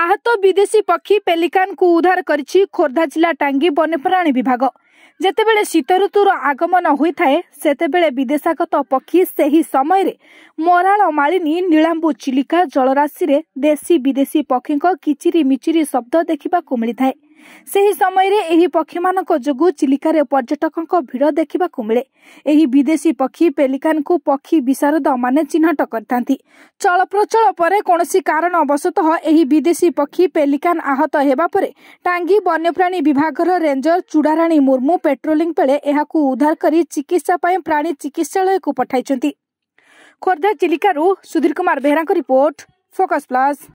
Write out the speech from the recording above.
ଆହତ ବିଦେଶୀ ପକ୍ଷୀ ପେଲିକାନ୍କୁ ଉଦ୍ଧାର କରିଛି ଖୋର୍ଦ୍ଧା ଜିଲ୍ଲା ଟାଙ୍ଗୀ ବନ୍ୟପ୍ରାଣୀ ବିଭାଗ ଯେତେବେଳେ ଶୀତ ଋତୁର ଆଗମନ ହୋଇଥାଏ ସେତେବେଳେ ବିଦେଶାଗତ ପକ୍ଷୀ ସେହି ସମୟରେ ମରାଳ ମାଳିନୀ ନୀଳାମ୍ବୁ ଚିଲିକା ଜଳରାଶିରେ ଦେଶୀ ବିଦେଶୀ ପକ୍ଷୀଙ୍କ କିଚିରି ମିଚିରି ଶବ୍ଦ ଦେଖିବାକୁ ମିଳିଥାଏ ସେହି ସମୟରେ ଏହି ପକ୍ଷୀମାନଙ୍କ ଯୋଗୁଁ ଚିଲିକାରେ ପର୍ଯ୍ୟଟକଙ୍କ ଭିଡ଼ ଦେଖିବାକୁ ମିଳେ ଏହି ବିଦେଶୀ ପକ୍ଷୀ ପେଲିକାନକୁ ପକ୍ଷୀ ବିଶାରଦମାନେ ଚିହ୍ନଟ କରିଥାନ୍ତି ଚଳପ୍ରଚଳ ପରେ କୌଣସି କାରଣ ଅବଶତଃ ଏହି ବିଦେଶୀ ପକ୍ଷୀ ପେଲିକାନ ଆହତ ହେବା ପରେ ଟାଙ୍ଗି ବନ୍ୟପ୍ରାଣୀ ବିଭାଗର ରେଞ୍ଜର ଚୂଡ଼ାରାଣୀ ମୁର୍ମୁ ପେଟ୍ରୋଲିଂ ବେଳେ ଏହାକୁ ଉଦ୍ଧାର କରି ଚିକିତ୍ସା ପାଇଁ ପ୍ରାଣୀ ଚିକିତ୍ସାଳୟକୁ ପଠାଇଛନ୍ତି ଖୋର୍ଦ୍ଧା ଚିଲିକାରୁ ସୁଧୀର କୁମାର ବେହେରାଙ୍କ ରିପୋର୍ଟ ଫୋକସ୍ ପ୍ଲସ୍